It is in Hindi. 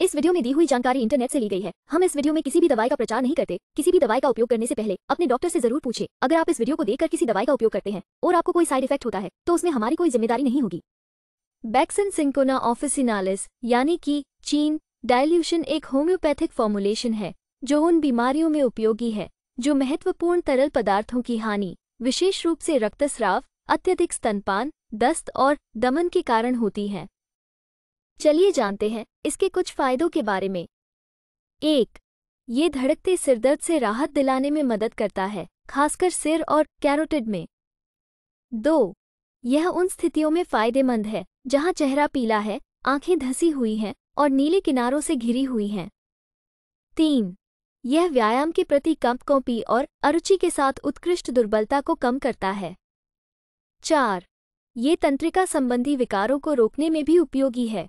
इस वीडियो में दी हुई जानकारी इंटरनेट से ली गई है हम इस वीडियो में किसी भी दवाई का प्रचार नहीं करते किसी भी दवाई का उपयोग करने से पहले अपने डॉक्टर से जरूर पूछे अगर आप इस वीडियो को देखकर किसी दवाई का उपयोग करते हैं और आपको कोई साइड इफेक्ट होता है तो उसमें हमारी कोई जिम्मेदारी नहीं होगी बैक्सन सिंकोना ऑफिसिनालिस यानी की चीन डायल्यूशन एक होम्योपैथिक फॉर्मुलेशन है जो उन बीमारियों में उपयोगी है जो महत्वपूर्ण तरल पदार्थों की हानि विशेष रूप से रक्तस्राव अत्यधिक स्तनपान दस्त और दमन के कारण होती है चलिए जानते हैं इसके कुछ फायदों के बारे में एक ये धड़कते सिरदर्द से राहत दिलाने में मदद करता है खासकर सिर और कैरोटिड में दो यह उन स्थितियों में फायदेमंद है जहां चेहरा पीला है आंखें धसी हुई हैं और नीले किनारों से घिरी हुई हैं तीन यह व्यायाम के प्रति कंपकॉपी और अरुचि के साथ उत्कृष्ट दुर्बलता को कम करता है चार ये तंत्रिका संबंधी विकारों को रोकने में भी उपयोगी है